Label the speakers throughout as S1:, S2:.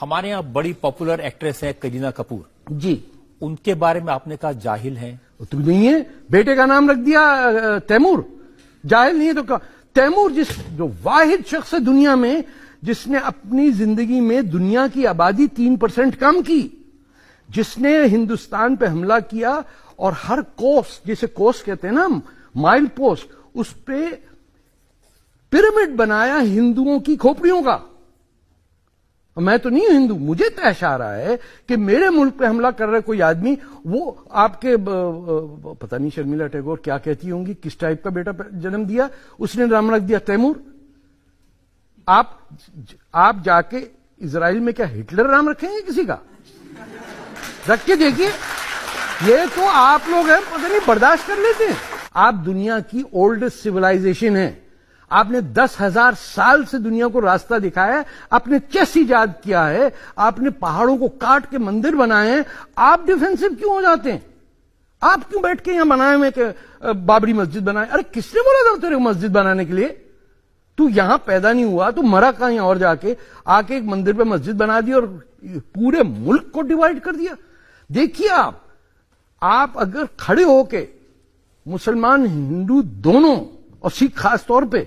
S1: हमारे यहाँ बड़ी पॉपुलर एक्ट्रेस है करीना कपूर जी उनके बारे में आपने कहा जाहिल है तुम तो नहीं है बेटे का नाम रख दिया तैमूर जाहिल नहीं है तो तैमूर जिस जो वाहिद शख्स है दुनिया में जिसने अपनी जिंदगी में दुनिया की आबादी तीन परसेंट कम की जिसने हिंदुस्तान पे हमला किया और हर कोस जिसे कोस कहते हैं ना माइल पोस्ट उस पर पिरामिड बनाया हिंदुओं की खोपड़ियों का मैं तो नहीं हिंदू मुझे तो आ रहा है कि मेरे मुल्क पे हमला कर रहा है कोई आदमी वो आपके पता नहीं शर्मिला टैगोर क्या कहती होंगी किस टाइप का बेटा जन्म दिया उसने नाम रख दिया तैमूर आप आप जाके इसराइल में क्या हिटलर नाम रखेंगे किसी का रख के देखिए ये तो आप लोग हैं पता नहीं बर्दाश्त कर लेते हैं आप दुनिया की ओल्डेस्ट सिविलाइजेशन है आपने दस हजार साल से दुनिया को रास्ता दिखाया आपने चेस ईजाद किया है आपने पहाड़ों को काट के मंदिर बनाए हैं आप डिफेंसिव क्यों हो जाते हैं आप क्यों बैठ के यहां बनाए हुए बाबरी मस्जिद बनाए अरे किसने बोला था तेरे मस्जिद बनाने के लिए तू यहां पैदा नहीं हुआ तू मरा यहां और जाके आके एक मंदिर पे मस्जिद बना दी और पूरे मुल्क को डिवाइड कर दिया देखिए आप आप अगर खड़े होके मुसलमान हिंदू दोनों और सिख खास तौर पे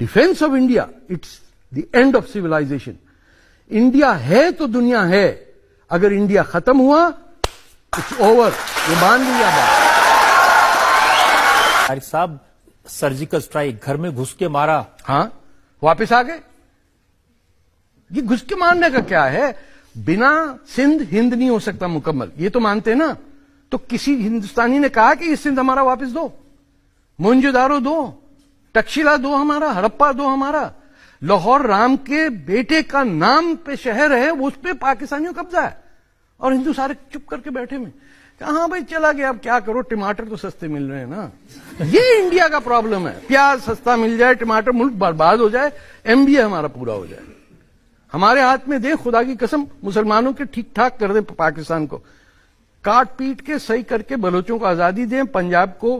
S1: defence of India it's the end of civilisation India है तो दुनिया है अगर इंडिया खत्म हुआ इट्स ओवर ये मान लिया बात साहब सर्जिकल स्ट्राइक घर में घुस के मारा हाँ वापिस आ गए ये घुस के मारने का क्या है बिना सिंध हिंद नहीं हो सकता मुकम्मल ये तो मानते ना तो किसी हिंदुस्तानी ने कहा कि ये सिंध हमारा वापस दो मुंजदारो दो टक्शिला दो हमारा हड़प्पा दो हमारा लाहौर राम के बेटे का नाम पे शहर है उस पर पाकिस्तानियों कब्जा है और हिंदू सारे चुप करके बैठे में कहा हाँ भाई चला गया अब क्या करो टमाटर तो सस्ते मिल रहे हैं ना ये इंडिया का प्रॉब्लम है प्याज सस्ता मिल जाए टमाटर मुल्क बर्बाद हो जाए एम हमारा पूरा हो जाए हमारे हाथ में दे खुदा की कसम मुसलमानों के ठीक ठाक कर दे पाकिस्तान को काट पीट के सही करके बलोचों को आजादी दें पंजाब को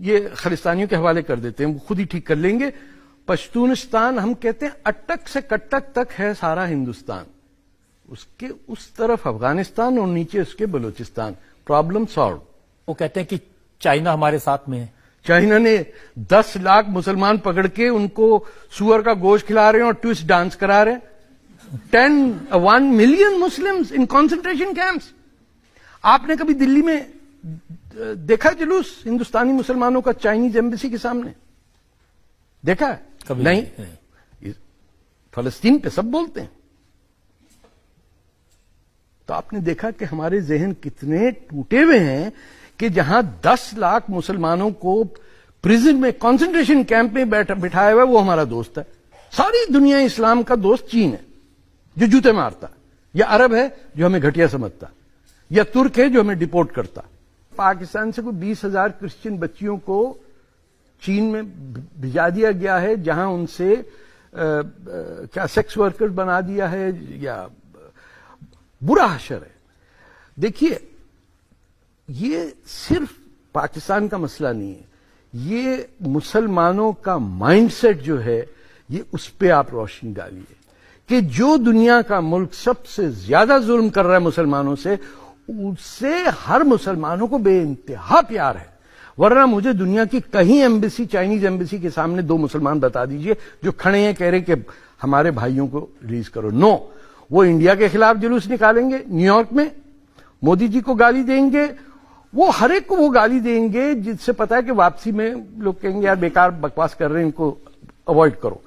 S1: ये खालिस्तानियों के हवाले कर देते हैं वो खुद ही ठीक कर लेंगे पश्तूनिस्तान हम कहते हैं अटक से कटक तक है सारा हिंदुस्तान उसके उस तरफ अफगानिस्तान और नीचे उसके बलूचिस्तान प्रॉब्लम सॉल्व वो कहते हैं कि चाइना हमारे साथ में है चाइना ने 10 लाख मुसलमान पकड़ के उनको सुअर का गोश्त खिला रहे हैं और ट्विस्ट डांस करा रहे हैं ten one million Muslim in concentration camps आपने कभी दिल्ली में देखा जुलूस हिंदुस्तानी मुसलमानों का चाइनीज एम्बेसी के सामने देखा कभी नहीं, नहीं। फलस्तीन पे सब बोलते हैं तो आपने देखा कि हमारे जहन कितने टूटे हुए हैं कि जहां 10 लाख मुसलमानों को प्रिजन में कंसंट्रेशन कैंप में बैठ बिठाया हुआ वो हमारा दोस्त है सारी दुनिया इस्लाम का दोस्त चीन है जो जूते मारता या अरब है जो हमें घटिया समझता या तुर्क है जो हमें डिपोर्ट करता पाकिस्तान से कोई बीस हजार क्रिश्चियन बच्चियों को चीन में भिजा दिया गया है जहां उनसे आ, क्या सेक्स वर्कर्स बना दिया है या बुरा हशर है देखिए ये सिर्फ पाकिस्तान का मसला नहीं है ये मुसलमानों का माइंडसेट जो है ये उस पर आप रोशनी डालिए कि जो दुनिया का मुल्क सबसे ज्यादा जुल्म कर रहा है मुसलमानों से उससे हर मुसलमानों को बेइंतहा प्यार है वरना मुझे दुनिया की कहीं एम्बेसी चाइनीज एम्बेसी के सामने दो मुसलमान बता दीजिए जो खड़े हैं कह रहे हैं कि हमारे भाइयों को रिलीज करो नो वो इंडिया के खिलाफ जुलूस निकालेंगे न्यूयॉर्क में मोदी जी को गाली देंगे वो हर एक को वो गाली देंगे जिससे पता है कि वापसी में लोग कहेंगे यार बेकार बकवास कर रहे हैं इनको अवॉइड करो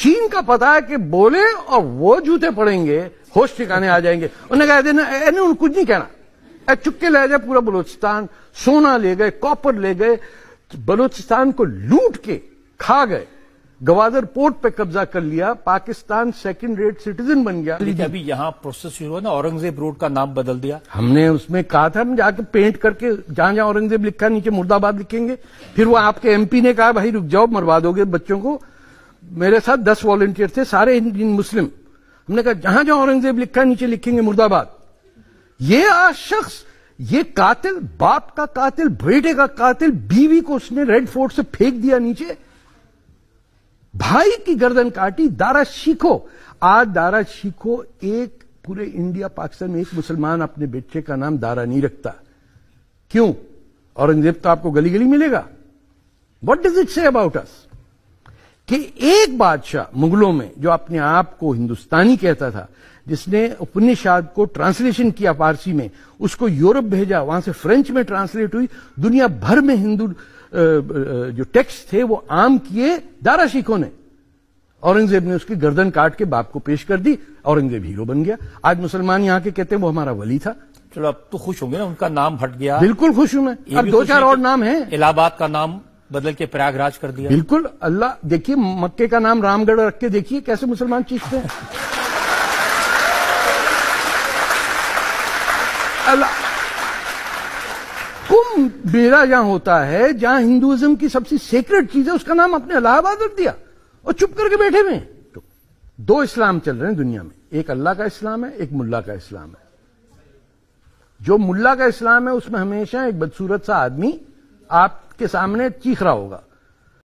S1: चीन का पता है कि बोले और वो जूते पड़ेंगे होश ठिकाने आ जाएंगे उन्होंने कहा देना उन्हें कुछ नहीं कहना चुपके ले जाए पूरा बलोचिस्तान सोना ले गए कॉपर ले गए बलोचिस्तान को लूट के खा गए गवादर पोर्ट पे कब्जा कर लिया पाकिस्तान सेकंड रेट सिटीजन बन गया अभी यहाँ प्रोसेस शुरू हुआ ना औरंगजेब रोड का नाम बदल दिया हमने उसमें कहा था हम जाके पेंट करके जहां जहां औरंगजेब लिखा नीचे मुर्दाबाद लिखेंगे फिर वो आपके एमपी ने कहा भाई रुक जाओ मरवा दोगे बच्चों को मेरे साथ दस वॉलंटियर थे सारे इंडियन मुस्लिम हमने कहा जहां जहां औरंगजेब लिखा नीचे लिखेंगे मुर्दाबाद ये आज शख्स ये कातिल बाप का कातिल बेटे का कातिल बीवी को उसने रेड फोर्ट से फेंक दिया नीचे भाई की गर्दन काटी दारा शिखो आज दारा शिखो एक पूरे इंडिया पाकिस्तान में एक मुसलमान अपने बेटे का नाम दारा नहीं रखता क्यों औरंगजेब तो आपको गली गली मिलेगा what does it say about us कि एक बादशाह मुगलों में जो अपने आप को हिंदुस्तानी कहता था जिसने उपनिषद को ट्रांसलेशन किया फारसी में उसको यूरोप भेजा वहां से फ्रेंच में ट्रांसलेट हुई दुनिया भर में हिंदू जो टेक्स्ट थे वो आम किए दारा शिखों ने औरंगजेब ने उसकी गर्दन काट के बाप को पेश कर दी औरंगजेब हीरो बन गया आज मुसलमान यहाँ के कहते हैं वो हमारा वली था चलो अब तो खुश होंगे ना उनका नाम हट गया बिल्कुल खुश हूं मैं अब दो चार और नाम है इलाहाबाद का नाम बदल के प्रयागराज कर दिया बिल्कुल अल्लाह देखिए मक्के का नाम रामगढ़ रख के देखिए कैसे मुसलमान चीखते हैं अल्लाह कुंभ मेरा जहां होता है जहां हिंदुइज्म की सबसे सेक्रेट चीज है उसका नाम अपने इलाहाबाद रख दिया और चुप करके बैठे हुए दो इस्लाम चल रहे हैं दुनिया में एक अल्लाह का इस्लाम है एक मुल्ला का इस्लाम है जो मुल्ला का इस्लाम है उसमें हमेशा एक बदसूरत सा आदमी आप के सामने चीख रहा होगा